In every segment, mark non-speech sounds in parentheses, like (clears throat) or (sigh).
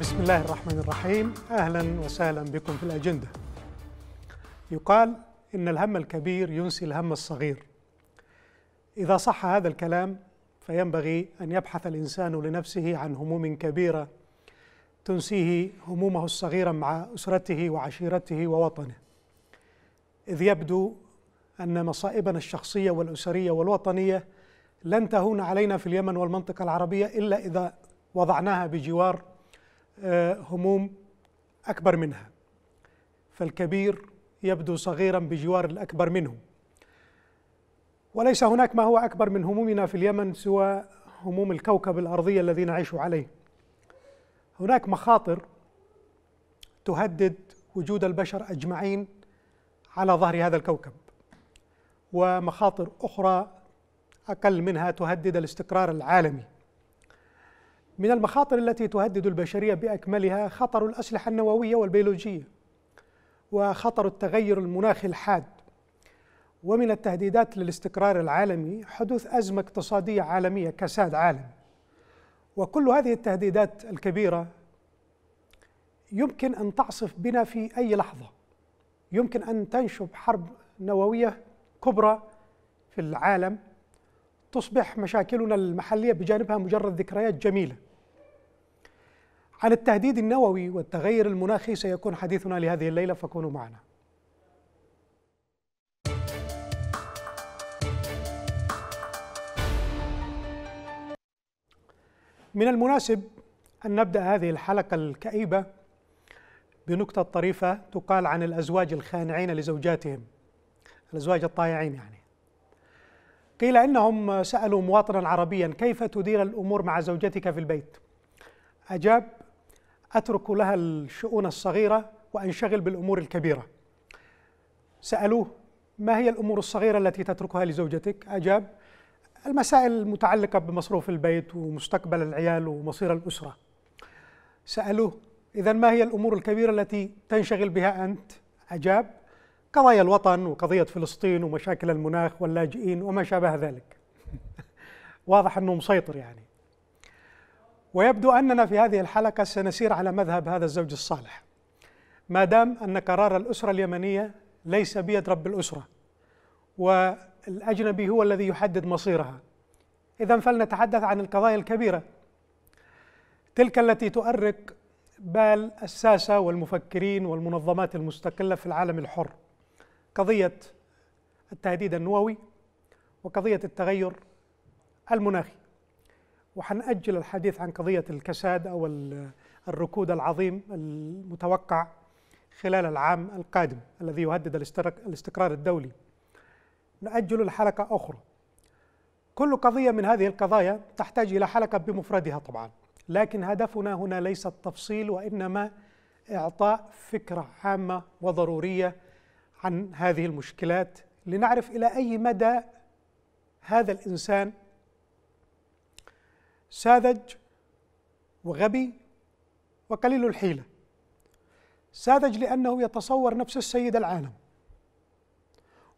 بسم الله الرحمن الرحيم أهلا وسهلا بكم في الأجندة يقال إن الهم الكبير ينسي الهم الصغير إذا صح هذا الكلام فينبغي أن يبحث الإنسان لنفسه عن هموم كبيرة تنسيه همومه الصغيرة مع أسرته وعشيرته ووطنه إذ يبدو أن مصائبنا الشخصية والأسرية والوطنية لن تهون علينا في اليمن والمنطقة العربية إلا إذا وضعناها بجوار آه، هموم أكبر منها فالكبير يبدو صغيرا بجوار الأكبر منه وليس هناك ما هو أكبر من همومنا في اليمن سوى هموم الكوكب الأرضي الذي نعيش عليه هناك مخاطر تهدد وجود البشر أجمعين على ظهر هذا الكوكب ومخاطر أخرى أقل منها تهدد الاستقرار العالمي من المخاطر التي تهدد البشرية بأكملها خطر الأسلحة النووية والبيولوجية وخطر التغير المناخي الحاد ومن التهديدات للاستقرار العالمي حدوث أزمة اقتصادية عالمية كساد عالمي وكل هذه التهديدات الكبيرة يمكن أن تعصف بنا في أي لحظة يمكن أن تنشب حرب نووية كبرى في العالم تصبح مشاكلنا المحلية بجانبها مجرد ذكريات جميلة عن التهديد النووي والتغير المناخي سيكون حديثنا لهذه الليلة فكونوا معنا من المناسب أن نبدأ هذه الحلقة الكئيبة بنكتة طريفة تقال عن الأزواج الخانعين لزوجاتهم الأزواج الطائعين يعني قيل إنهم سألوا مواطنا عربيا كيف تدير الأمور مع زوجتك في البيت أجاب أترك لها الشؤون الصغيرة وأنشغل بالأمور الكبيرة سألوه ما هي الأمور الصغيرة التي تتركها لزوجتك؟ أجاب المسائل المتعلقة بمصروف البيت ومستقبل العيال ومصير الأسرة سألوه إذا ما هي الأمور الكبيرة التي تنشغل بها أنت؟ أجاب قضايا الوطن وقضية فلسطين ومشاكل المناخ واللاجئين وما شابه ذلك (laughs) واضح أنه مسيطر يعني ويبدو أننا في هذه الحلقة سنسير على مذهب هذا الزوج الصالح ما دام أن قرار الأسرة اليمنية ليس بيد رب الأسرة والأجنبي هو الذي يحدد مصيرها إذا فلنتحدث عن القضايا الكبيرة تلك التي تؤرق بال الساسة والمفكرين والمنظمات المستقلة في العالم الحر قضية التهديد النووي وقضية التغير المناخي وحنأجل الحديث عن قضية الكساد أو الركود العظيم المتوقع خلال العام القادم الذي يهدد الاستقرار الدولي نأجل الحلقة أخرى كل قضية من هذه القضايا تحتاج إلى حلقة بمفردها طبعا لكن هدفنا هنا ليس التفصيل وإنما إعطاء فكرة عامة وضرورية عن هذه المشكلات لنعرف إلى أي مدى هذا الإنسان ساذج وغبي وقليل الحيلة ساذج لأنه يتصور نفس السيد العالم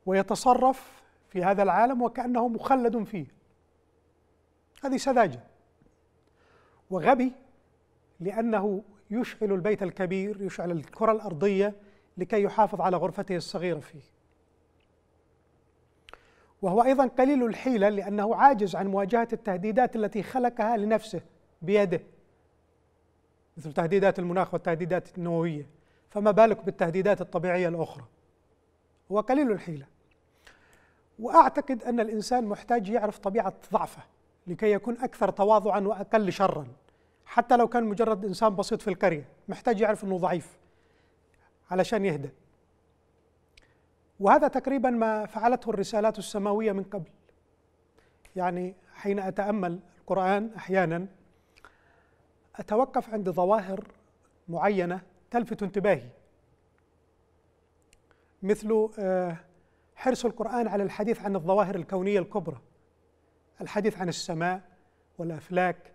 ويتصرف في هذا العالم وكأنه مخلد فيه هذه سذاجة وغبي لأنه يشعل البيت الكبير يشعل الكرة الأرضية لكي يحافظ على غرفته الصغيرة فيه وهو أيضا قليل الحيلة لأنه عاجز عن مواجهة التهديدات التي خلقها لنفسه بيده مثل تهديدات المناخ والتهديدات النووية فما بالك بالتهديدات الطبيعية الأخرى هو قليل الحيلة وأعتقد أن الإنسان محتاج يعرف طبيعة ضعفه لكي يكون أكثر تواضعا وأقل شرا حتى لو كان مجرد إنسان بسيط في القرية محتاج يعرف أنه ضعيف علشان يهدأ وهذا تقريبا ما فعلته الرسالات السماويه من قبل يعني حين اتامل القران احيانا اتوقف عند ظواهر معينه تلفت انتباهي مثل آه، حرص القرآن على الحديث عن الظواهر الكونية الكبرى الحديث عن السماء والأفلاك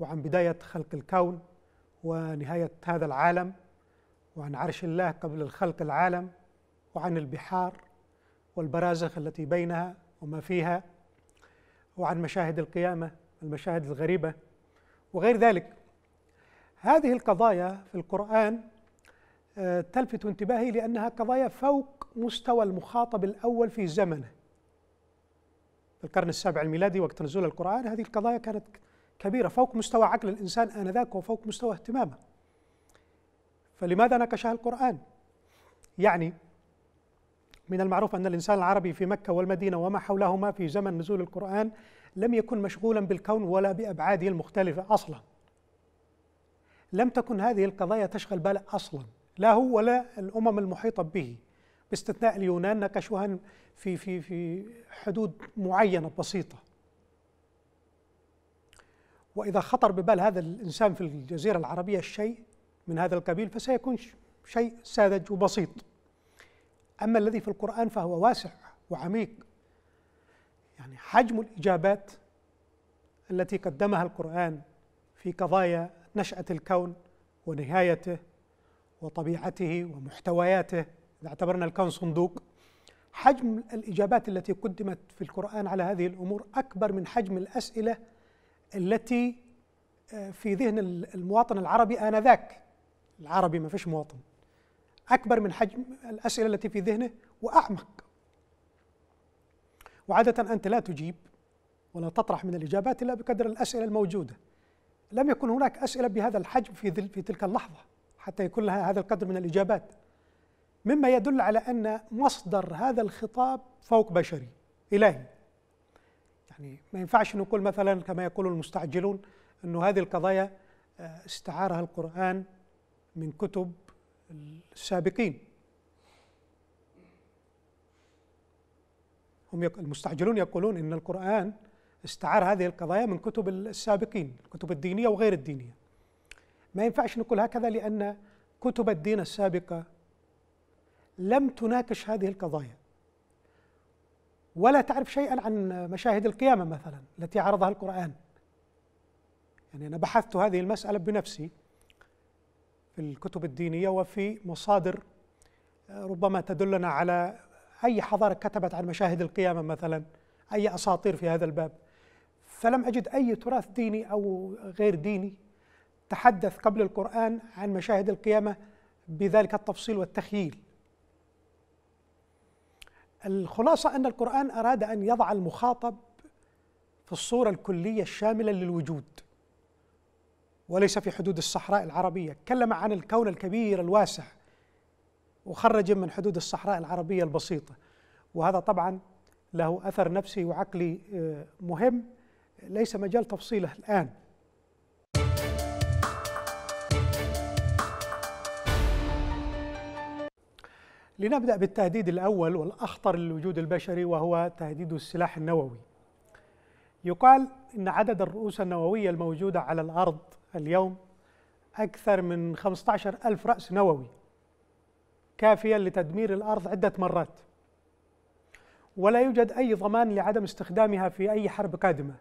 وعن بداية خلق الكون ونهاية هذا العالم وعن عرش الله قبل الخلق العالم وعن البحار والبرازخ التي بينها وما فيها وعن مشاهد القيامة المشاهد الغريبة وغير ذلك هذه القضايا في القرآن آه، تلفت انتباهي لأنها قضايا فوق مستوى المخاطب الأول في زمنه في القرن السابع الميلادي وقت نزول القرآن هذه القضايا كانت كبيرة فوق مستوى عقل الإنسان آنذاك وفوق مستوى اهتمامه فلماذا ناقشها القرآن؟ يعني من المعروف أن الإنسان العربي في مكة والمدينة وما حولهما في زمن نزول القرآن لم يكن مشغولا بالكون ولا بأبعاده المختلفة أصلا لم تكن هذه القضايا تشغل باله أصلا لا هو ولا الأمم المحيطة به باستثناء اليونان ناقشوها في في في حدود معينة بسيطة وإذا خطر ببال هذا الإنسان في الجزيرة العربية الشيء من هذا القبيل فسيكون شيء ساذج وبسيط أما الذي في القرآن فهو واسع وعميق يعني حجم الإجابات التي قدمها القرآن في قضايا نشأة الكون ونهايته وطبيعته ومحتوياته إذا اعتبرنا الكون صندوق حجم الإجابات التي قدمت في القرآن على هذه الأمور أكبر من حجم الأسئلة التي آه، في ذهن المواطن العربي آنذاك العربي ما فيش مواطن أكبر من حجم الأسئلة التي في ذهنه وأعمق وعادة أنت لا تجيب ولا تطرح من الإجابات إلا بقدر الأسئلة الموجودة لم يكن هناك أسئلة بهذا الحجم في, في تلك اللحظة حتى يكون لها هذا القدر من الإجابات مما يدل على أن مصدر هذا الخطاب فوق بشري إلهي يعني ما ينفعش نقول مثلا كما يقول المستعجلون أن هذه القضايا آه، استعارها القرآن من كتب السابقين هم المستعجلون يقولون ان القران استعار هذه القضايا من كتب السابقين الكتب الدينيه وغير الدينيه ما ينفعش نقول هكذا لان كتب الدين السابقه لم تناقش هذه القضايا ولا تعرف شيئا عن مشاهد القيامه مثلا التي عرضها القران يعني انا بحثت هذه المساله بنفسي في الكتب الدينية وفي مصادر آه، ربما تدلنا على أي حضارة كتبت عن مشاهد القيامة مثلا أي أساطير في هذا الباب فلم أجد أي تراث ديني أو غير ديني تحدث قبل القرآن عن مشاهد القيامة بذلك التفصيل والتخييل الخلاصة أن القرآن أراد أن يضع المخاطب في الصورة الكلية الشاملة للوجود وليس في حدود الصحراء العربية تكلم عن الكون الكبير الواسع وخرج من حدود الصحراء العربية البسيطة وهذا طبعا له أثر نفسي وعقلي آه، مهم ليس مجال تفصيله الآن لنبدأ بالتهديد الأول والأخطر للوجود البشري وهو تهديد السلاح النووي يقال إن عدد الرؤوس النووية الموجودة على الأرض اليوم أكثر من 15 ألف رأس نووي كافية لتدمير الأرض عدة مرات ولا يوجد أي ضمان لعدم استخدامها في أي حرب قادمة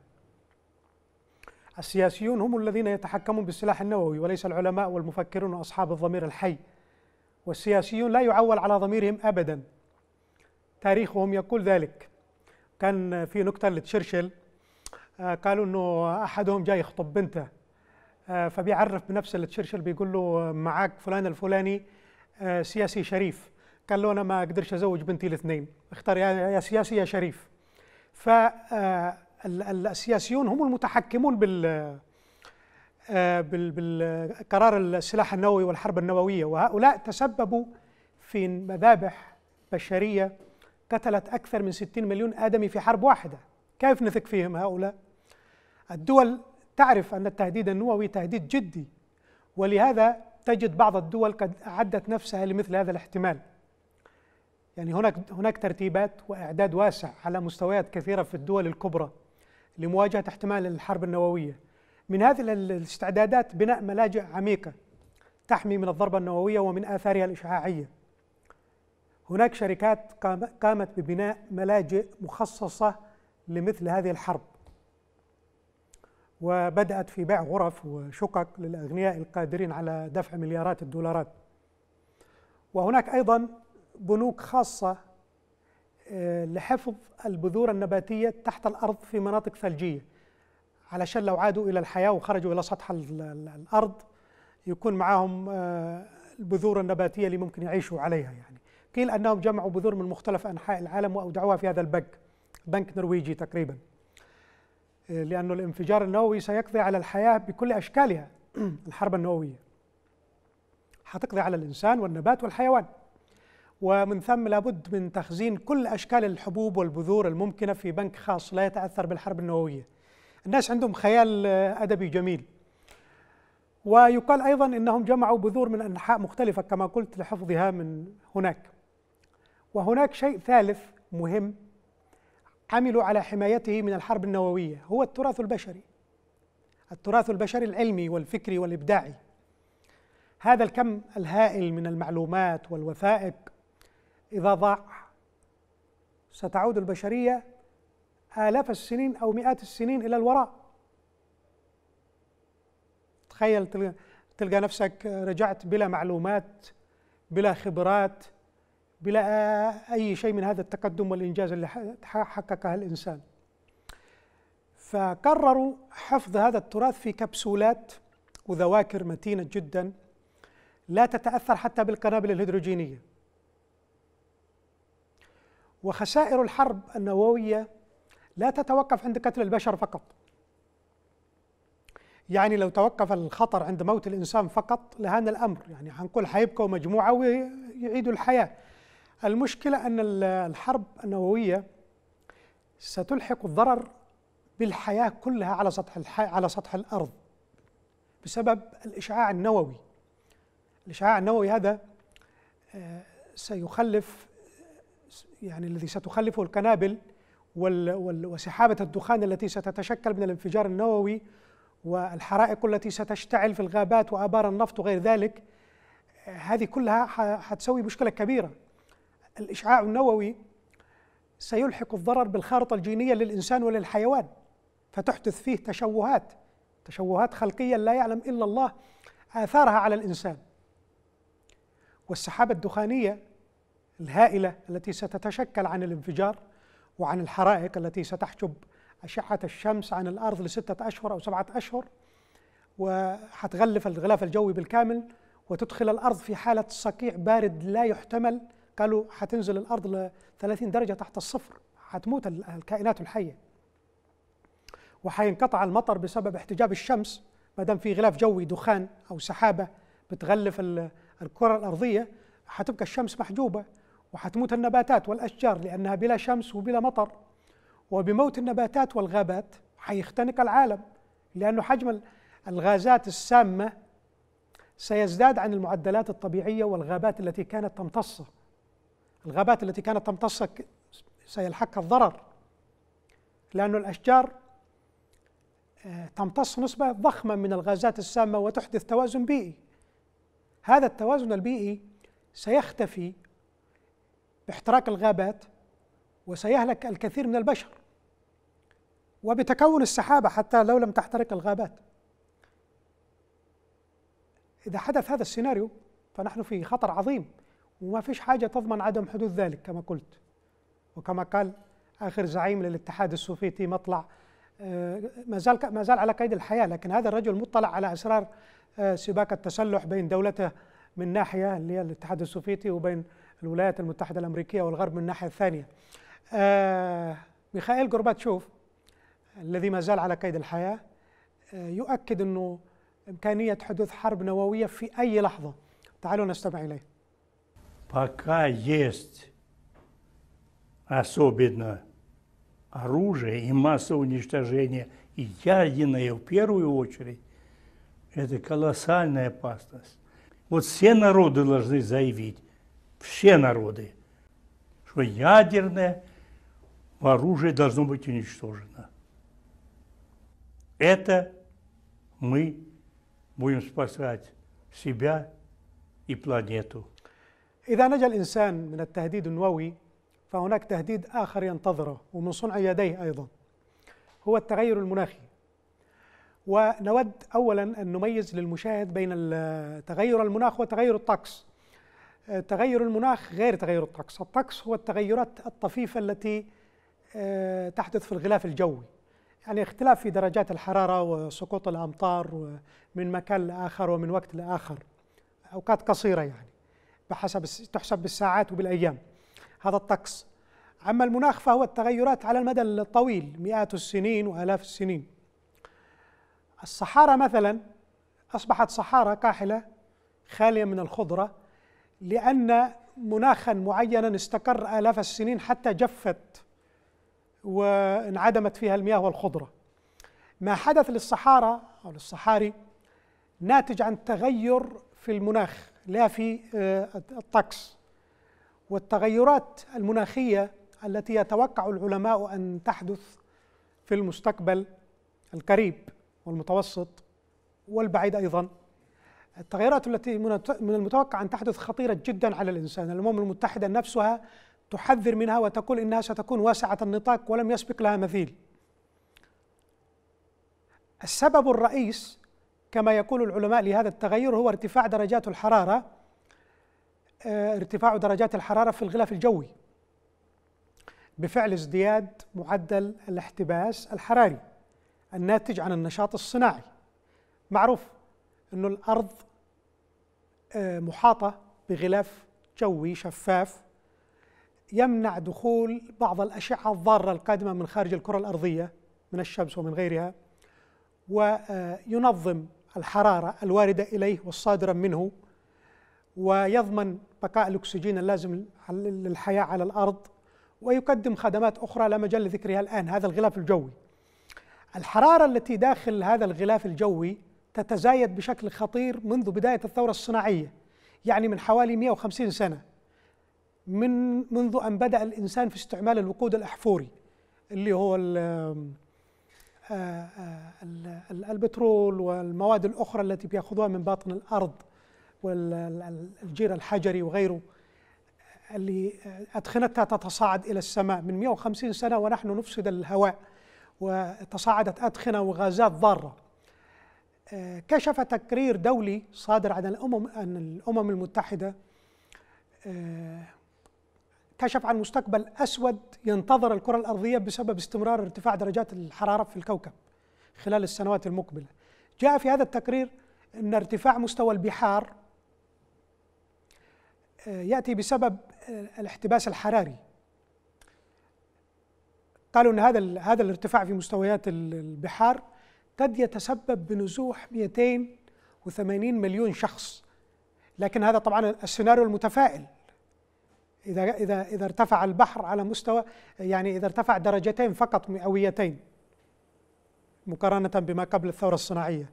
السياسيون هم الذين يتحكمون بالسلاح النووي وليس العلماء والمفكرون وأصحاب الضمير الحي والسياسيون لا يعول على ضميرهم أبدا تاريخهم يقول ذلك كان في نكتة لتشرشل آه، قالوا أنه أحدهم جاي يخطب بنته آه، فبيعرف بنفسه لتشرشل بيقول له آه، معاك فلان الفلاني آه، سياسي شريف قال له انا ما اقدرش ازوج بنتي الاثنين اختار يا سياسي يا شريف فالسياسيون هم المتحكمون بال بالقرار السلاح النووي والحرب النوويه وهؤلاء تسببوا في مذابح بشريه قتلت اكثر من 60 مليون ادمي في حرب واحده كيف نثق فيهم هؤلاء الدول تعرف أن التهديد النووي تهديد جدي ولهذا تجد بعض الدول قد أعدت نفسها لمثل هذا الاحتمال يعني هناك هناك ترتيبات واعداد واسع على مستويات كثيره في الدول الكبرى لمواجهه احتمال الحرب النوويه. من هذه الاستعدادات بناء ملاجئ عميقه تحمي من الضربه النوويه ومن اثارها الاشعاعيه. هناك شركات قامت ببناء ملاجئ مخصصه لمثل هذه الحرب. وبدأت في بيع غرف وشقق للأغنياء القادرين على دفع مليارات الدولارات وهناك أيضا بنوك خاصة آه، لحفظ البذور النباتية تحت الأرض في مناطق ثلجية علشان لو عادوا إلى الحياة وخرجوا إلى سطح الأرض يكون معهم آه، البذور النباتية اللي ممكن يعيشوا عليها يعني قيل أنهم جمعوا بذور من مختلف أنحاء العالم وأودعوها في هذا البنك بنك نرويجي تقريباً لأن الانفجار النووي سيقضي على الحياة بكل أشكالها (clears throat) الحرب النووية حتقضي على الإنسان والنبات والحيوان ومن ثم لابد من تخزين كل أشكال الحبوب والبذور الممكنة في بنك خاص لا يتأثر بالحرب النووية الناس عندهم خيال أدبي جميل ويقال أيضا أنهم جمعوا بذور من أنحاء مختلفة كما قلت لحفظها من هناك وهناك شيء ثالث مهم عملوا على حمايته من الحرب النووية هو التراث البشري التراث البشري العلمي والفكري والإبداعي هذا الكم الهائل من المعلومات والوثائق إذا ضاع ستعود البشرية آلاف السنين أو مئات السنين إلى الوراء تخيل تلقى نفسك رجعت بلا معلومات بلا خبرات بلا أي شيء من هذا التقدم والإنجاز اللي حققها الإنسان فقرروا حفظ هذا التراث في كبسولات وذواكر متينة جدا لا تتأثر حتى بالقنابل الهيدروجينية وخسائر الحرب النووية لا تتوقف عند قتل البشر فقط يعني لو توقف الخطر عند موت الإنسان فقط لهان الأمر يعني هنقول حيبقوا مجموعة ويعيدوا الحياة المشكلة أن الحرب النووية ستلحق الضرر بالحياة كلها على سطح على سطح الأرض بسبب الإشعاع النووي الإشعاع النووي هذا آه، سيخلف يعني الذي ستخلفه القنابل وسحابة الدخان التي ستتشكل من الانفجار النووي والحرائق التي ستشتعل في الغابات وآبار النفط وغير ذلك آه، هذه كلها حتسوي مشكلة كبيرة الإشعاع النووي سيلحق الضرر بالخارطة الجينية للإنسان وللحيوان فتحدث فيه تشوهات تشوهات خلقية لا يعلم إلا الله آثارها على الإنسان والسحابة الدخانية الهائلة التي ستتشكل عن الانفجار وعن الحرائق التي ستحجب أشعة الشمس عن الأرض لستة أشهر أو سبعة أشهر وحتغلف الغلاف الجوي بالكامل وتدخل الأرض في حالة صقيع بارد لا يحتمل قالوا هتنزل الارض ل 30 درجه تحت الصفر هتموت الكائنات الحيه وحينقطع المطر بسبب احتجاب الشمس ما دام في غلاف جوي دخان او سحابه بتغلف الكره الارضيه هتبقى الشمس محجوبه وحتموت النباتات والاشجار لانها بلا شمس وبلا مطر وبموت النباتات والغابات حيختنق العالم لانه حجم الغازات السامه سيزداد عن المعدلات الطبيعيه والغابات التي كانت تمتصه الغابات التي كانت تمتصك سيلحقها الضرر لأن الأشجار آه، تمتص نسبة ضخمة من الغازات السامة وتحدث توازن بيئي هذا التوازن البيئي سيختفي باحتراق الغابات وسيهلك الكثير من البشر وبتكون السحابة حتى لو لم تحترق الغابات إذا حدث هذا السيناريو فنحن في خطر عظيم وما فيش حاجة تضمن عدم حدوث ذلك كما قلت وكما قال آخر زعيم للاتحاد السوفيتي مطلع آه، ما زال ما زال على قيد الحياة لكن هذا الرجل مطلع على أسرار آه، سباق التسلح بين دولته من ناحية اللي هي الاتحاد السوفيتي وبين الولايات المتحدة الأمريكية والغرب من الناحية الثانية آه، ميخائيل غورباتشوف الذي ما زال على قيد الحياة يؤكد أنه إمكانية حدوث حرب نووية في أي لحظة تعالوا نستمع إليه пока есть особенно оружие и массовое уничтожение, и ядерное в первую очередь, это колоссальная опасность. Вот все народы должны заявить, все народы, что ядерное оружие должно быть уничтожено. Это мы будем спасать себя и планету. إذا نجا الإنسان من التهديد النووي فهناك تهديد آخر ينتظره ومن صنع يديه أيضا هو التغير المناخي ونود أولا أن نميز للمشاهد بين تغير المناخ وتغير الطقس تغير المناخ غير تغير الطقس الطقس هو التغيرات الطفيفة التي آه، تحدث في الغلاف الجوي يعني اختلاف في درجات الحرارة وسقوط الأمطار من مكان لآخر ومن وقت لآخر أوقات قصيرة يعني بحسب تحسب بالساعات وبالايام هذا الطقس اما المناخ فهو التغيرات على المدى الطويل مئات السنين والاف السنين الصحارى مثلا اصبحت صحارى كاحله خاليه من الخضره لان مناخا معينا استقر الاف السنين حتى جفت وانعدمت فيها المياه والخضره ما حدث للصحارى او للصحاري ناتج عن تغير في المناخ لا في آه، الطقس والتغيرات المناخيه التي يتوقع العلماء ان تحدث في المستقبل القريب والمتوسط والبعيد ايضا التغيرات التي من المتوقع ان تحدث خطيره جدا على الانسان الامم المتحده نفسها تحذر منها وتقول انها ستكون واسعه النطاق ولم يسبق لها مثيل السبب الرئيس كما يقول العلماء لهذا التغير هو ارتفاع درجات الحرارة آه، ارتفاع درجات الحرارة في الغلاف الجوي بفعل ازدياد معدل الاحتباس الحراري الناتج عن النشاط الصناعي معروف أن الأرض آه، محاطة بغلاف جوي شفاف يمنع دخول بعض الأشعة الضارة القادمة من خارج الكرة الأرضية من الشمس ومن غيرها وينظم الحرارة الواردة إليه والصادرة منه ويضمن بقاء الأكسجين اللازم للحياة على الأرض ويقدم خدمات أخرى لا مجال لذكرها الآن هذا الغلاف الجوي الحرارة التي داخل هذا الغلاف الجوي تتزايد بشكل خطير منذ بداية الثورة الصناعية يعني من حوالي 150 سنة من منذ أن بدأ الإنسان في استعمال الوقود الأحفوري اللي هو آه، آه، البترول والمواد الأخرى التي بيأخذوها من باطن الأرض والجير الحجري وغيره اللي أدخنتها تتصاعد إلى السماء من 150 سنة ونحن نفسد الهواء وتصاعدت أدخنة وغازات ضارة آه، كشف تقرير دولي صادر عن الأمم, عن الأمم المتحدة كشف عن مستقبل أسود ينتظر الكرة الأرضية بسبب استمرار ارتفاع درجات الحرارة في الكوكب خلال السنوات المقبلة جاء في هذا التقرير أن ارتفاع مستوى البحار آه، يأتي بسبب آه، الاحتباس الحراري قالوا أن هذا هذا الارتفاع في مستويات البحار قد يتسبب بنزوح 280 مليون شخص لكن هذا طبعا السيناريو المتفائل إذا إذا إذا ارتفع البحر على مستوى يعني إذا ارتفع درجتين فقط مئويتين مقارنة بما قبل الثورة الصناعية.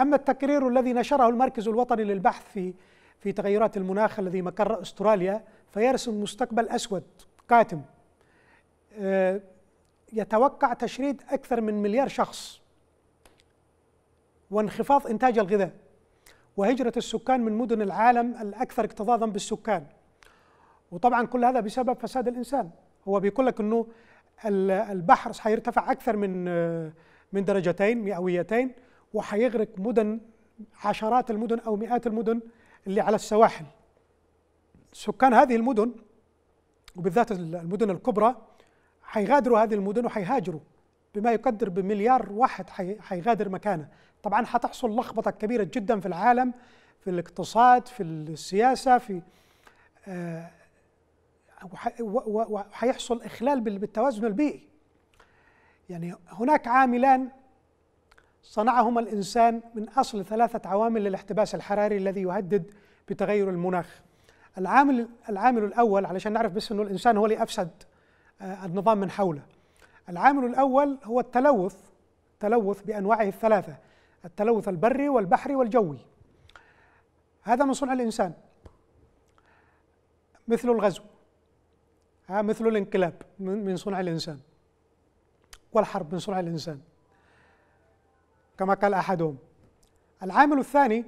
أما التقرير الذي نشره المركز الوطني للبحث في في تغيرات المناخ الذي مقر استراليا فيرسم مستقبل أسود قاتم. آه، يتوقع تشريد أكثر من مليار شخص وانخفاض إنتاج الغذاء وهجرة السكان من مدن العالم الأكثر اكتظاظا بالسكان وطبعا كل هذا بسبب فساد الانسان هو بيقول لك انه البحر سيرتفع اكثر من آه، من درجتين مئويتين وحيغرق مدن عشرات المدن او مئات المدن اللي على السواحل سكان هذه المدن وبالذات المدن الكبرى حيغادروا هذه المدن وحيهاجروا بما يقدر بمليار واحد حيغادر مكانه طبعا حتحصل لخبطه كبيره جدا في العالم في الاقتصاد في السياسه في آه وهيحصل إخلال بالتوازن البيئي يعني هناك عاملان صنعهما الإنسان من أصل ثلاثة عوامل للاحتباس الحراري الذي يهدد بتغير المناخ العامل العامل الأول علشان نعرف بس أنه الإنسان هو اللي أفسد آه، النظام من حوله العامل الأول هو التلوث تلوث بأنواعه الثلاثة التلوث البري والبحري والجوي هذا من صنع الإنسان مثل الغزو مثل الانقلاب من صنع الإنسان والحرب من صنع الإنسان كما قال أحدهم العامل الثاني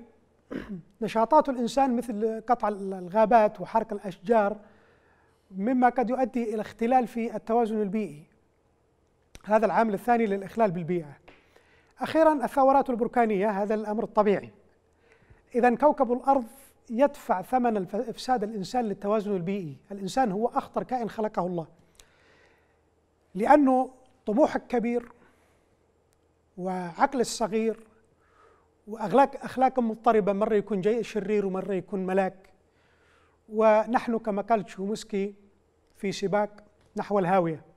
(clears throat) نشاطات الإنسان مثل قطع الغابات وحرق الأشجار مما قد يؤدي إلى اختلال في التوازن البيئي هذا العامل الثاني للإخلال بالبيئة أخيرا الثورات البركانية هذا الأمر الطبيعي إذا كوكب الأرض يدفع ثمن افساد الانسان للتوازن البيئي، الانسان هو اخطر كائن خلقه الله. لانه طموحك كبير وعقل الصغير واخلاق اخلاق مضطربه مره يكون جيء شرير ومره يكون ملاك. ونحن كما قال تشومسكي في سباق نحو الهاويه.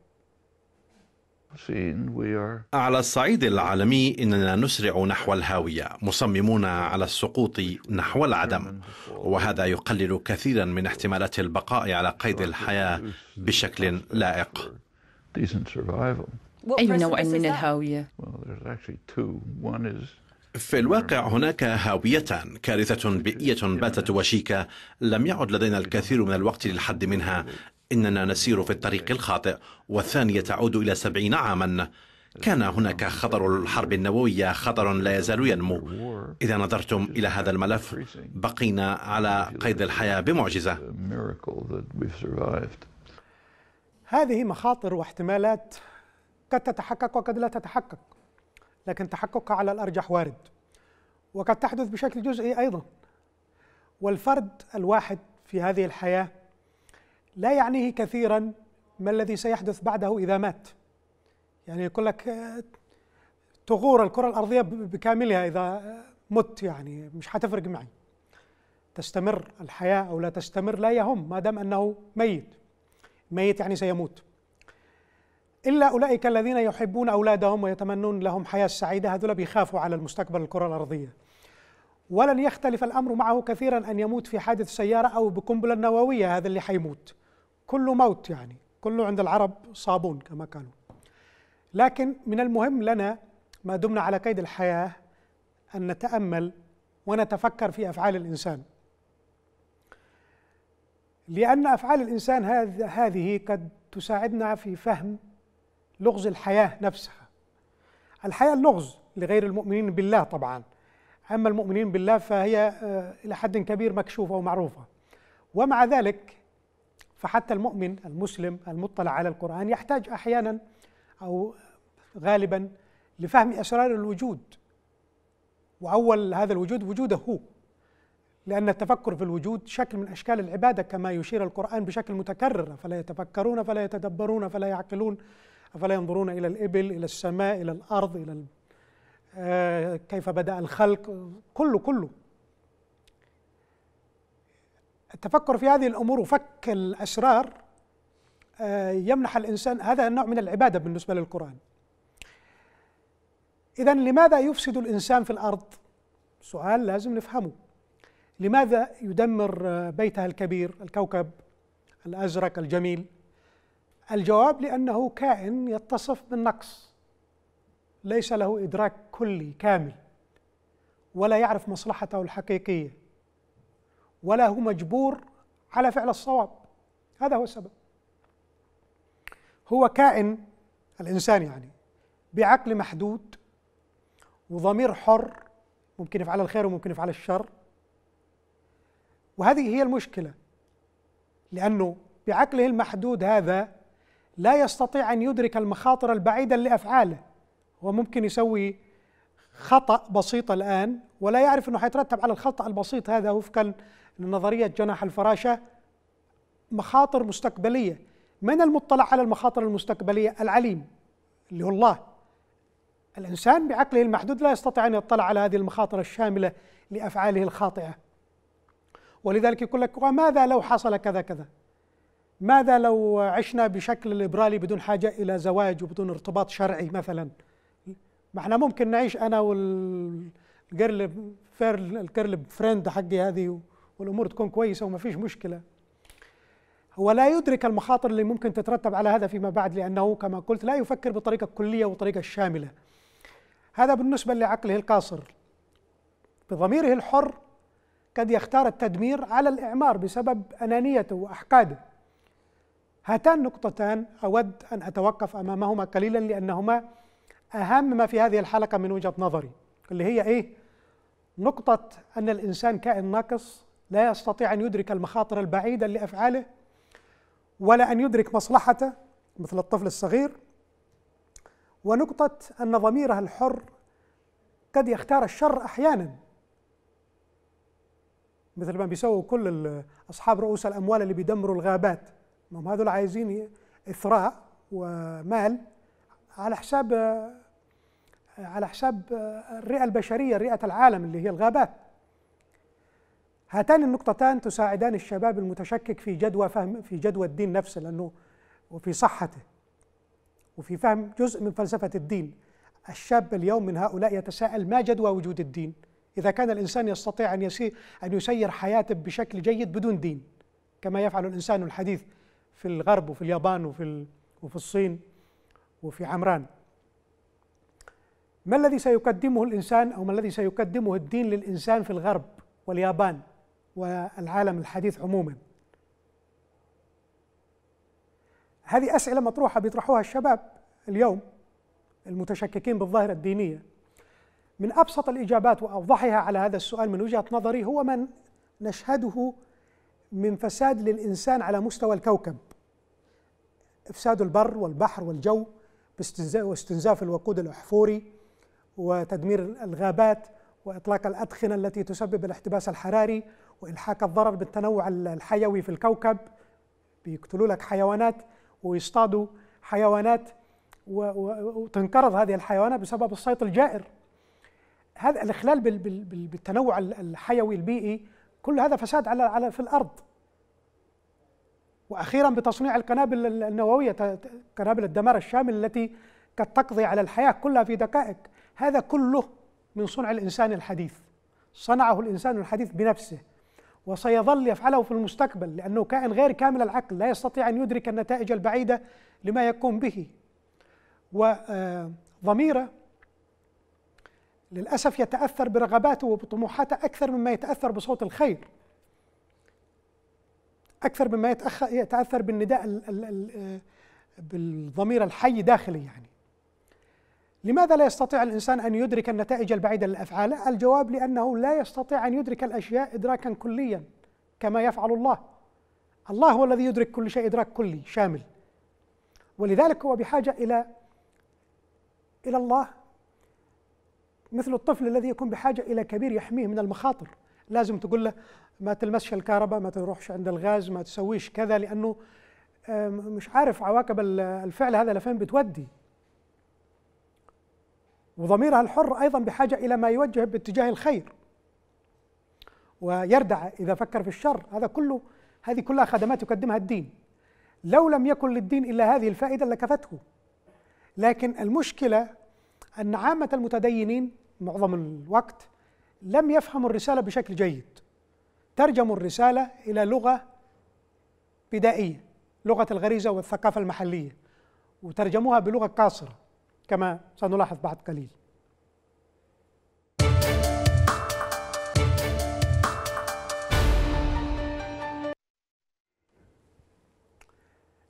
على الصعيد العالمي اننا نسرع نحو الهاويه مصممون على السقوط نحو العدم وهذا يقلل كثيرا من احتمالات البقاء على قيد الحياه بشكل لائق اي نوع من الهاويه في الواقع هناك هاويتان كارثة بيئية باتت وشيكة لم يعد لدينا الكثير من الوقت للحد منها إننا نسير في الطريق الخاطئ والثانية تعود إلى سبعين عاما كان هناك خطر الحرب النووية خطر لا يزال ينمو إذا نظرتم إلى هذا الملف بقينا على قيد الحياة بمعجزة هذه مخاطر واحتمالات قد تتحقق وقد لا تتحقق لكن تحققها على الأرجح وارد وقد تحدث بشكل جزئي أيضا والفرد الواحد في هذه الحياه لا يعنيه كثيرا ما الذي سيحدث بعده إذا مات يعني يقول لك تغور آه، الكرة الأرضية بكاملها إذا آه، مت يعني مش حتفرق معي تستمر الحياة أو لا تستمر لا يهم ما دام أنه ميت ميت يعني سيموت إلا أولئك الذين يحبون أولادهم ويتمنون لهم حياة سعيدة هذول بيخافوا على المستقبل الكرة الأرضية ولن يختلف الأمر معه كثيرا أن يموت في حادث سيارة أو بقنبلة نووية هذا اللي حيموت كله موت يعني كله عند العرب صابون كما قالوا لكن من المهم لنا ما دمنا على قيد الحياة أن نتأمل ونتفكر في أفعال الإنسان لأن أفعال الإنسان هذه قد تساعدنا في فهم لغز الحياة نفسها الحياة اللغز لغير المؤمنين بالله طبعا أما المؤمنين بالله فهي آه، إلى حد كبير مكشوفة ومعروفة ومع ذلك فحتى المؤمن المسلم المطلع على القرآن يحتاج أحيانا أو غالبا لفهم أسرار الوجود وأول هذا الوجود وجوده هو لأن التفكر في الوجود شكل من أشكال العبادة كما يشير القرآن بشكل متكرر فلا يتفكرون فلا يتدبرون فلا يعقلون أفلا ينظرون إلى الإبل إلى السماء إلى الأرض إلى آه، كيف بدأ الخلق كله كله التفكر في هذه الامور وفك الاسرار آه، يمنح الانسان هذا النوع من العباده بالنسبه للقران. اذا لماذا يفسد الانسان في الارض؟ سؤال لازم نفهمه. لماذا يدمر آه، بيتها الكبير، الكوكب الازرق الجميل؟ الجواب لانه كائن يتصف بالنقص. ليس له ادراك كلي كامل ولا يعرف مصلحته الحقيقيه ولا هو مجبور على فعل الصواب هذا هو السبب هو كائن الانسان يعني بعقل محدود وضمير حر ممكن يفعل الخير وممكن يفعل الشر وهذه هي المشكله لانه بعقله المحدود هذا لا يستطيع ان يدرك المخاطر البعيده لافعاله هو ممكن يسوي خطا بسيط الان ولا يعرف انه حيترتب على الخطا البسيط هذا وفقا أن نظرية جناح الفراشة مخاطر مستقبلية من المطلع على المخاطر المستقبلية العليم اللي هو الله الإنسان بعقله المحدود لا يستطيع أن يطلع على هذه المخاطر الشاملة لأفعاله الخاطئة ولذلك يقول لك وماذا لو حصل كذا كذا ماذا لو عشنا بشكل ليبرالي بدون حاجة إلى زواج وبدون ارتباط شرعي مثلا ما احنا ممكن نعيش أنا والقرل فيرل فريند حقي هذه والامور تكون كويسه وما فيش مشكله هو لا يدرك المخاطر اللي ممكن تترتب على هذا فيما بعد لانه كما قلت لا يفكر بطريقه كليه وطريقه شامله هذا بالنسبه لعقله القاصر بضميره الحر قد يختار التدمير على الاعمار بسبب انانيته واحقاده هاتان نقطتان اود ان اتوقف امامهما قليلا لانهما اهم ما في هذه الحلقه من وجهه نظري اللي هي ايه نقطه ان الانسان كائن ناقص لا يستطيع أن يدرك المخاطر البعيدة لأفعاله ولا أن يدرك مصلحته مثل الطفل الصغير ونقطة أن ضميره الحر قد يختار الشر أحيانا مثل ما بيسووا كل أصحاب رؤوس الأموال اللي بيدمروا الغابات هم هذول عايزين إثراء ومال على حساب على حساب الرئة البشرية رئة العالم اللي هي الغابات هاتان النقطتان تساعدان الشباب المتشكك في جدوى فهم في جدوى الدين نفسه لانه وفي صحته وفي فهم جزء من فلسفه الدين الشاب اليوم من هؤلاء يتساءل ما جدوى وجود الدين اذا كان الانسان يستطيع ان يسير ان يسير حياته بشكل جيد بدون دين كما يفعل الانسان الحديث في الغرب وفي اليابان وفي وفي الصين وفي عمران ما الذي سيقدمه الانسان او ما الذي سيقدمه الدين للانسان في الغرب واليابان والعالم الحديث عموما هذه أسئلة مطروحة بيطرحوها الشباب اليوم المتشككين بالظاهرة الدينية من أبسط الإجابات وأوضحها على هذا السؤال من وجهة نظري هو من نشهده من فساد للإنسان على مستوى الكوكب إفساد البر والبحر والجو واستنزاف الوقود الأحفوري وتدمير الغابات وإطلاق الأدخنة التي تسبب الاحتباس الحراري وإلحاق الضرر بالتنوع الحيوي في الكوكب بيقتلوا لك حيوانات ويصطادوا حيوانات وتنقرض هذه الحيوانات بسبب الصيد الجائر هذا الإخلال بالتنوع الحيوي البيئي كل هذا فساد على على في الأرض واخيرا بتصنيع القنابل النوويه قنابل الدمار الشامل التي قد تقضي على الحياه كلها في دقائق هذا كله من صنع الانسان الحديث صنعه الانسان الحديث بنفسه وسيظل يفعله في المستقبل لأنه كائن غير كامل العقل لا يستطيع أن يدرك النتائج البعيدة لما يقوم به وضميره آه، للأسف يتأثر برغباته وبطموحاته أكثر مما يتأثر بصوت الخير أكثر مما يتأثر بالنداء آه، بالضمير الحي داخلي يعني لماذا لا يستطيع الانسان ان يدرك النتائج البعيده للافعال؟ الجواب لانه لا يستطيع ان يدرك الاشياء ادراكا كليا كما يفعل الله. الله هو الذي يدرك كل شيء ادراك كلي شامل. ولذلك هو بحاجه الى الى الله مثل الطفل الذي يكون بحاجه الى كبير يحميه من المخاطر، لازم تقول له ما تلمسش الكهرباء، ما تروحش عند الغاز، ما تسويش كذا لانه آه، مش عارف عواقب الفعل هذا لفين بتودي وضميرها الحر أيضا بحاجة إلى ما يوجه باتجاه الخير ويردع إذا فكر في الشر هذا كله هذه كلها خدمات يقدمها الدين لو لم يكن للدين إلا هذه الفائدة لكفته لكن المشكلة أن عامة المتدينين معظم الوقت لم يفهموا الرسالة بشكل جيد ترجموا الرسالة إلى لغة بدائية لغة الغريزة والثقافة المحلية وترجموها بلغة قاصرة كما سنلاحظ بعد قليل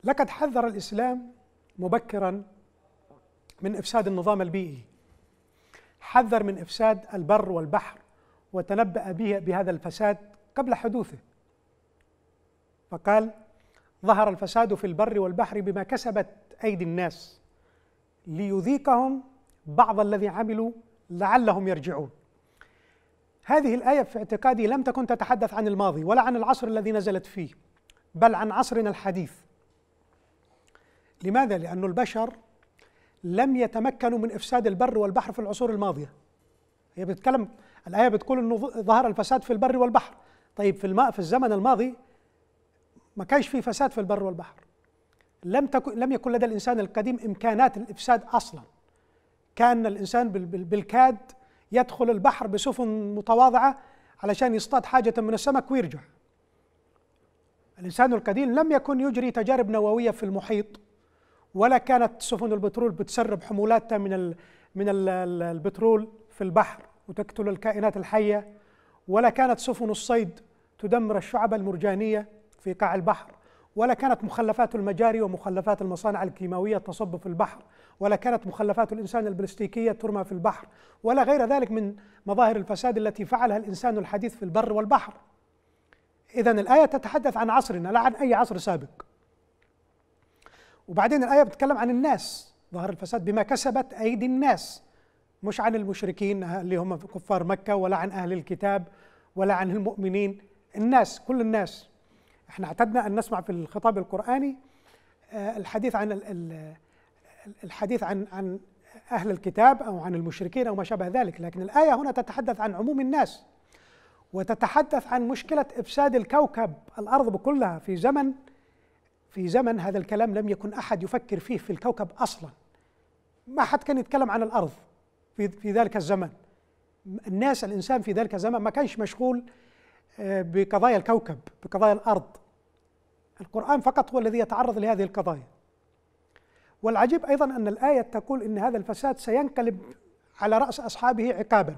لقد حذر الإسلام مبكرا من إفساد النظام البيئي حذر من إفساد البر والبحر وتنبأ به بهذا الفساد قبل حدوثه فقال ظهر الفساد في البر والبحر بما كسبت أيدي الناس ليذيقهم بعض الذي عملوا لعلهم يرجعون هذه الآية في اعتقادي لم تكن تتحدث عن الماضي ولا عن العصر الذي نزلت فيه بل عن عصرنا الحديث لماذا؟ لأن البشر لم يتمكنوا من إفساد البر والبحر في العصور الماضية هي بتتكلم الآية بتقول أنه ظهر الفساد في البر والبحر طيب في الماء في الزمن الماضي ما كانش في فساد في البر والبحر لم تكن لم يكن لدى الانسان القديم امكانات الافساد اصلا كان الانسان بالكاد يدخل البحر بسفن متواضعه علشان يصطاد حاجه من السمك ويرجع الانسان القديم لم يكن يجري تجارب نوويه في المحيط ولا كانت سفن البترول بتسرب حمولاتها من الـ من الـ البترول في البحر وتقتل الكائنات الحيه ولا كانت سفن الصيد تدمر الشعب المرجانيه في قاع البحر ولا كانت مخلفات المجاري ومخلفات المصانع الكيماوية تصب في البحر ولا كانت مخلفات الإنسان البلاستيكية ترمى في البحر ولا غير ذلك من مظاهر الفساد التي فعلها الإنسان الحديث في البر والبحر إذا الآية تتحدث عن عصرنا لا عن أي عصر سابق وبعدين الآية بتتكلم عن الناس ظهر الفساد بما كسبت أيدي الناس مش عن المشركين اللي هم كفار مكة ولا عن أهل الكتاب ولا عن المؤمنين الناس كل الناس احنا اعتدنا أن نسمع في الخطاب القرآني آه، الحديث عن الحديث عن عن أهل الكتاب أو عن المشركين أو ما شابه ذلك لكن الآية هنا تتحدث عن عموم الناس وتتحدث عن مشكلة إفساد الكوكب الأرض كلها في زمن في زمن هذا الكلام لم يكن أحد يفكر فيه في الكوكب أصلا ما حد كان يتكلم عن الأرض في, في ذلك الزمن الناس الإنسان في ذلك الزمن ما كانش مشغول بقضايا الكوكب بقضايا الارض القران فقط هو الذي يتعرض لهذه القضايا والعجيب ايضا ان الايه تقول ان هذا الفساد سينقلب على راس اصحابه عقابا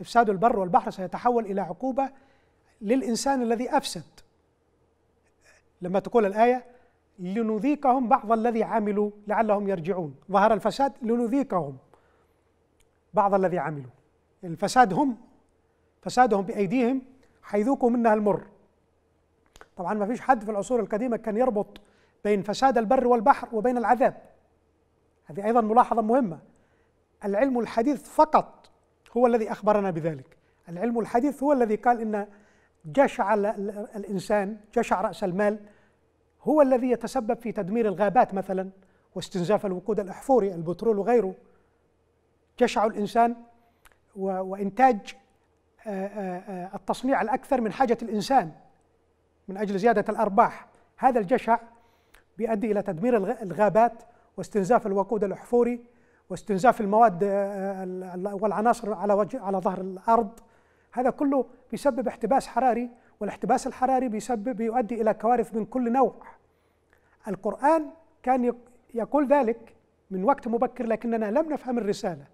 افساد البر والبحر سيتحول الى عقوبه للانسان الذي افسد لما تقول الايه لنذيقهم بعض الذي عملوا لعلهم يرجعون ظهر الفساد لنذيقهم بعض الذي عملوا الفساد هم فسادهم بايديهم حيذوقوا منها المر طبعا ما فيش حد في العصور القديمة كان يربط بين فساد البر والبحر وبين العذاب هذه أيضا ملاحظة مهمة العلم الحديث فقط هو الذي أخبرنا بذلك العلم الحديث هو الذي قال إن جشع الإنسان جشع رأس المال هو الذي يتسبب في تدمير الغابات مثلا واستنزاف الوقود الأحفوري البترول وغيره جشع الإنسان وإنتاج آه، آه، آه، التصنيع الأكثر من حاجة الإنسان من أجل زيادة الأرباح هذا الجشع بيؤدي إلى تدمير الغابات واستنزاف الوقود الأحفوري واستنزاف المواد والعناصر على وجه على ظهر الأرض هذا كله بيسبب احتباس حراري والاحتباس الحراري بيسبب يؤدي إلى كوارث من كل نوع القرآن كان يقول ذلك من وقت مبكر لكننا لم نفهم الرسالة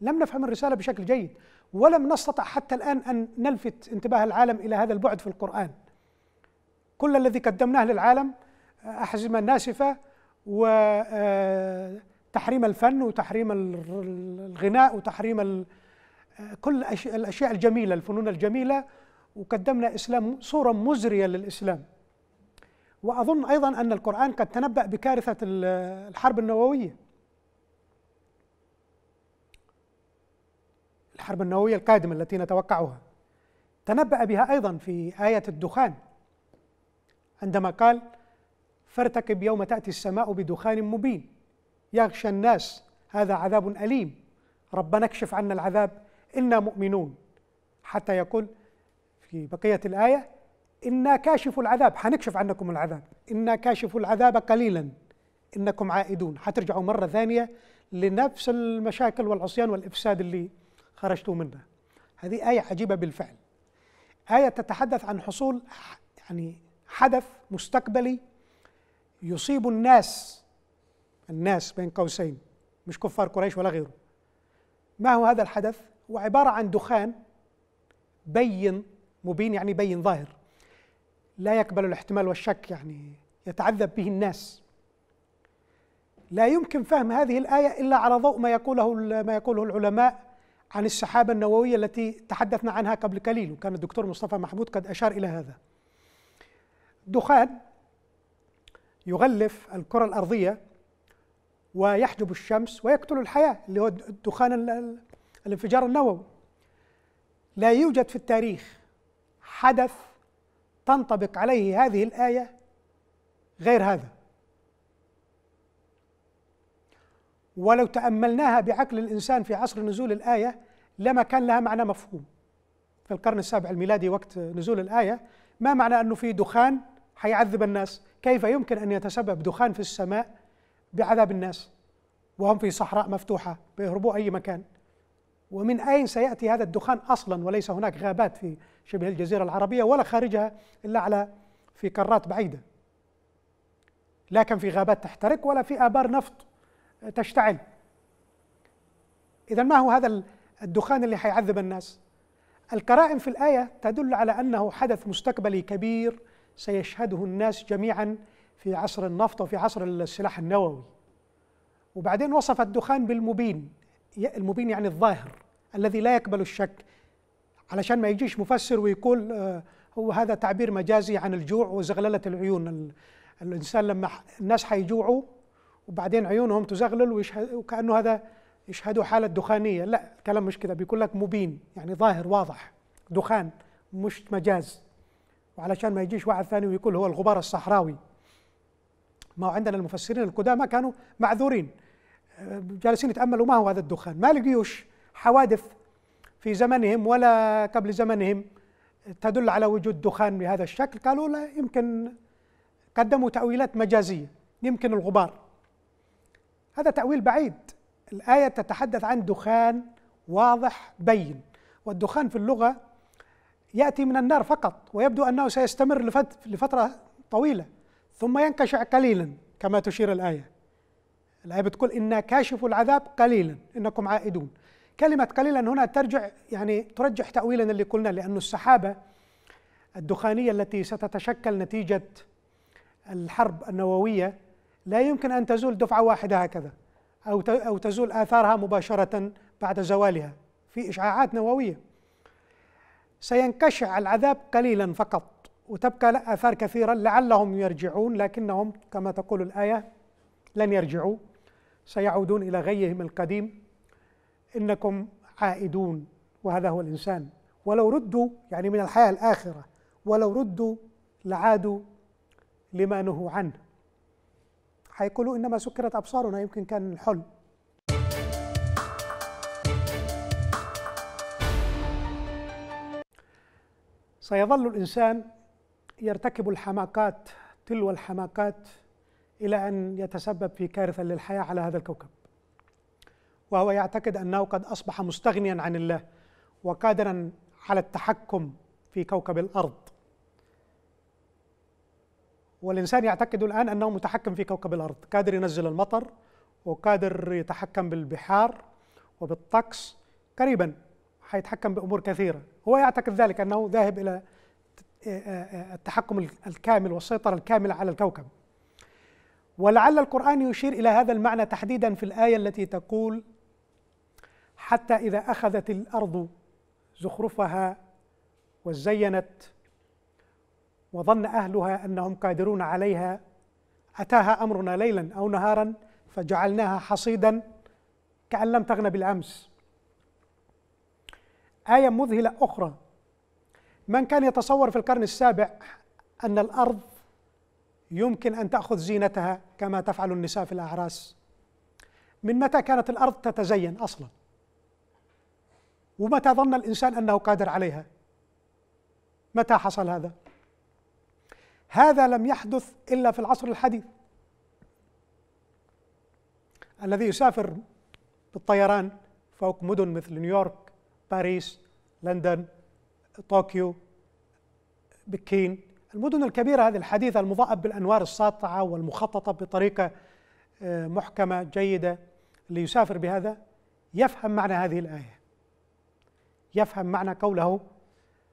لم نفهم الرسالة بشكل جيد ولم نستطع حتى الآن أن نلفت انتباه العالم إلى هذا البعد في القرآن كل الذي قدمناه للعالم آه، أحزمة ناسفة وتحريم آه، الفن وتحريم الغناء وتحريم آه، كل الأشياء الجميلة الفنون الجميلة وقدمنا إسلام صورة مزرية للإسلام وأظن أيضا أن القرآن قد تنبأ بكارثة الحرب النووية الحرب النووية القادمة التي نتوقعها تنبأ بها أيضا في آية الدخان عندما قال فارتقب يوم تأتي السماء بدخان مبين يغشى الناس هذا عذاب أليم ربنا اكشف عنا العذاب إنا مؤمنون حتى يقول في بقية الآية إنا كاشف العذاب حنكشف عنكم العذاب إنا كاشف العذاب قليلا إنكم عائدون حترجعوا مرة ثانية لنفس المشاكل والعصيان والإفساد اللي خرجت منها هذه آية عجيبة بالفعل آية تتحدث عن حصول يعني حدث مستقبلي يصيب الناس الناس بين قوسين مش كفار قريش ولا غيره ما هو هذا الحدث؟ هو عبارة عن دخان بين مبين يعني بين ظاهر لا يقبل الاحتمال والشك يعني يتعذب به الناس لا يمكن فهم هذه الآية إلا على ضوء ما يقوله ما يقوله العلماء عن السحابة النووية التي تحدثنا عنها قبل قليل وكان الدكتور مصطفى محمود قد أشار إلى هذا دخان يغلف الكرة الأرضية ويحجب الشمس ويقتل الحياة اللي هو الدخان الانفجار النووي لا يوجد في التاريخ حدث تنطبق عليه هذه الآية غير هذا ولو تأملناها بعقل الإنسان في عصر نزول الآية لما كان لها معنى مفهوم في القرن السابع الميلادي وقت نزول الآية ما معنى أنه في دخان حيعذب الناس كيف يمكن أن يتسبب دخان في السماء بعذاب الناس وهم في صحراء مفتوحة بيهربوا أي مكان ومن أين سيأتي هذا الدخان أصلا وليس هناك غابات في شبه الجزيرة العربية ولا خارجها إلا على في قارات بعيدة لا كان في غابات تحترق ولا في آبار نفط تشتعل إذا ما هو هذا الدخان اللي حيعذب الناس الكرائم في الآية تدل على أنه حدث مستقبلي كبير سيشهده الناس جميعا في عصر النفط وفي عصر السلاح النووي وبعدين وصف الدخان بالمبين المبين يعني الظاهر الذي لا يقبل الشك علشان ما يجيش مفسر ويقول آه، هو هذا تعبير مجازي عن الجوع وزغللة العيون الإنسان لما الناس حيجوعوا وبعدين عيونهم تزغلل ويشهد وكانه هذا يشهدوا حاله دخانيه لا الكلام مش كده بيقول لك مبين يعني ظاهر واضح دخان مش مجاز وعلشان ما يجيش واحد ثاني ويقول هو الغبار الصحراوي ما هو عندنا المفسرين القدامى كانوا معذورين جالسين يتاملوا ما هو هذا الدخان ما لقيوش حوادث في زمنهم ولا قبل زمنهم تدل على وجود دخان بهذا الشكل قالوا لا يمكن قدموا تاويلات مجازيه يمكن الغبار هذا تأويل بعيد الآية تتحدث عن دخان واضح بين والدخان في اللغة يأتي من النار فقط ويبدو أنه سيستمر لفترة طويلة ثم ينكشع قليلا كما تشير الآية الآية بتقول إنا كاشف العذاب قليلا إنكم عائدون كلمة قليلا هنا ترجع يعني ترجح تأويلنا اللي قلنا لأن السحابة الدخانية التي ستتشكل نتيجة الحرب النووية لا يمكن أن تزول دفعة واحدة هكذا أو أو تزول آثارها مباشرة بعد زوالها في إشعاعات نووية سينكشع العذاب قليلا فقط وتبقى آثار كثيرة لعلهم يرجعون لكنهم كما تقول الآية لن يرجعوا سيعودون إلى غيهم القديم إنكم عائدون وهذا هو الإنسان ولو ردوا يعني من الحياة الآخرة ولو ردوا لعادوا لما نهوا عنه هيقولوا انما سكرت ابصارنا يمكن كان حلم سيظل الانسان يرتكب الحماقات تلو الحماقات الى ان يتسبب في كارثه للحياه على هذا الكوكب وهو يعتقد انه قد اصبح مستغنيا عن الله وقادرا على التحكم في كوكب الارض والإنسان يعتقد الآن أنه متحكم في كوكب الأرض قادر ينزل المطر وقادر يتحكم بالبحار وبالطقس قريبا حيتحكم بأمور كثيرة هو يعتقد ذلك أنه ذاهب إلى التحكم الكامل والسيطرة الكاملة على الكوكب ولعل القرآن يشير إلى هذا المعنى تحديدا في الآية التي تقول حتى إذا أخذت الأرض زخرفها وزينت وظن أهلها أنهم قادرون عليها أتاها أمرنا ليلا أو نهارا فجعلناها حصيدا كأن لم تغن بالأمس آية مذهلة أخرى من كان يتصور في القرن السابع أن الأرض يمكن أن تأخذ زينتها كما تفعل النساء في الأعراس من متى كانت الأرض تتزين أصلا ومتى ظن الإنسان أنه قادر عليها متى حصل هذا هذا لم يحدث إلا في العصر الحديث الذي يسافر بالطيران فوق مدن مثل نيويورك باريس لندن طوكيو بكين المدن الكبيرة هذه الحديثة المضاءه بالأنوار الساطعة والمخططة بطريقة آه، محكمة جيدة اللي يسافر بهذا يفهم معنى هذه الآية يفهم معنى قوله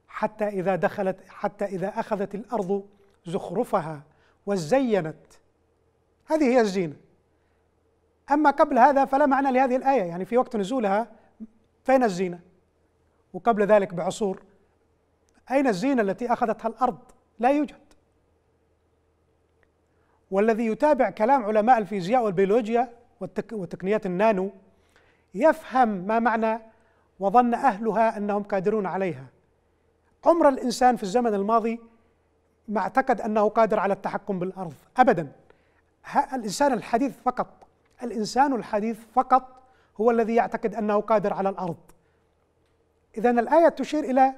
حتى إذا دخلت حتى إذا أخذت الأرض زخرفها وزينت هذه هي الزينة أما قبل هذا فلا معنى لهذه الآية يعني في وقت نزولها فين الزينة وقبل ذلك بعصور أين الزينة التي أخذتها الأرض لا يوجد والذي يتابع كلام علماء الفيزياء والبيولوجيا وتقنيات النانو يفهم ما معنى وظن أهلها أنهم قادرون عليها عمر الإنسان في الزمن الماضي ما اعتقد انه قادر على التحكم بالارض ابدا الانسان الحديث فقط الانسان الحديث فقط هو الذي يعتقد انه قادر على الارض اذا الايه تشير الى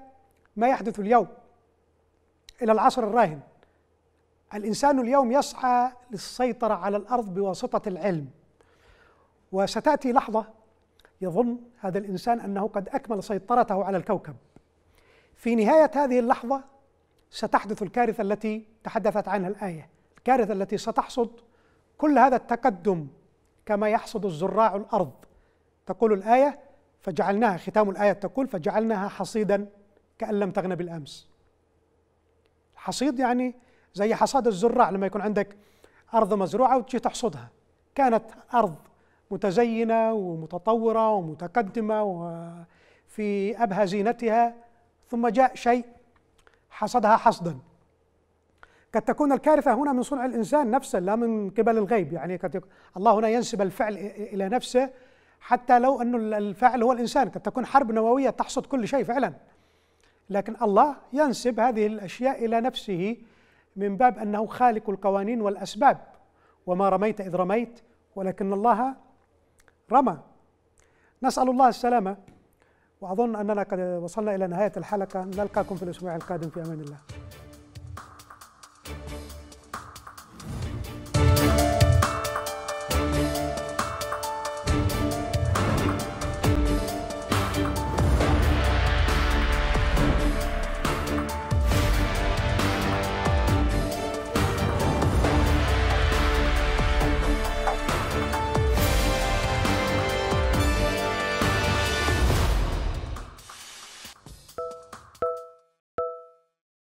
ما يحدث اليوم الى العصر الراهن الانسان اليوم يسعى للسيطره على الارض بواسطه العلم وستاتي لحظه يظن هذا الانسان انه قد اكمل سيطرته على الكوكب في نهايه هذه اللحظه ستحدث الكارثه التي تحدثت عنها الايه الكارثه التي ستحصد كل هذا التقدم كما يحصد الزراع الارض تقول الايه فجعلناها ختام الايه تقول فجعلناها حصيدا كان لم تغن بالامس الحصيد يعني زي حصاد الزراع لما يكون عندك ارض مزروعه وتجي تحصدها كانت ارض متزينه ومتطوره ومتقدمه وفي ابهى زينتها ثم جاء شيء حصدها حصدا قد تكون الكارثة هنا من صنع الإنسان نفسه لا من قبل الغيب يعني قد الله هنا ينسب الفعل إلى نفسه حتى لو أن الفاعل هو الإنسان قد تكون حرب نووية تحصد كل شيء فعلا لكن الله ينسب هذه الأشياء إلى نفسه من باب أنه خالق القوانين والأسباب وما رميت إذ رميت ولكن الله رمى نسأل الله السلامة وأظن أننا قد وصلنا إلى نهاية الحلقة نلقاكم في الأسبوع القادم في أمان الله